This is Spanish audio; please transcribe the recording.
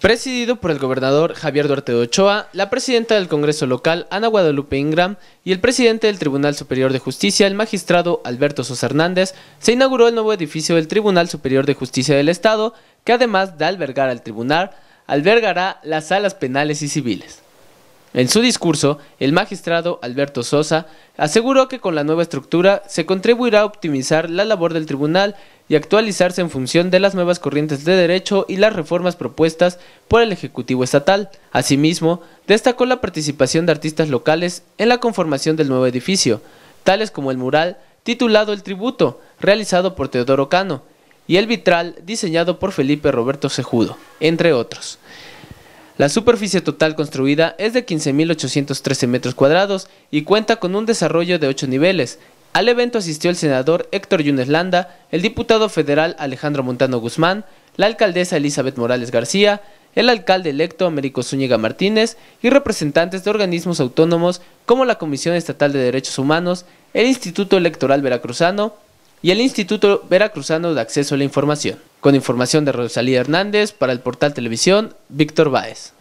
Presidido por el gobernador Javier Duarte de Ochoa, la presidenta del Congreso local, Ana Guadalupe Ingram, y el presidente del Tribunal Superior de Justicia, el magistrado Alberto Sos Hernández, se inauguró el nuevo edificio del Tribunal Superior de Justicia del Estado, que además de albergar al tribunal, albergará las salas penales y civiles. En su discurso, el magistrado Alberto Sosa aseguró que con la nueva estructura se contribuirá a optimizar la labor del tribunal y actualizarse en función de las nuevas corrientes de derecho y las reformas propuestas por el Ejecutivo Estatal. Asimismo, destacó la participación de artistas locales en la conformación del nuevo edificio, tales como el mural titulado El Tributo, realizado por Teodoro Cano, y el vitral diseñado por Felipe Roberto Sejudo, entre otros. La superficie total construida es de 15.813 metros cuadrados y cuenta con un desarrollo de 8 niveles. Al evento asistió el senador Héctor Yunes Landa, el diputado federal Alejandro Montano Guzmán, la alcaldesa Elizabeth Morales García, el alcalde electo Américo Zúñiga Martínez y representantes de organismos autónomos como la Comisión Estatal de Derechos Humanos, el Instituto Electoral Veracruzano, y el Instituto Veracruzano de Acceso a la Información. Con información de Rosalía Hernández para el portal Televisión, Víctor Báez.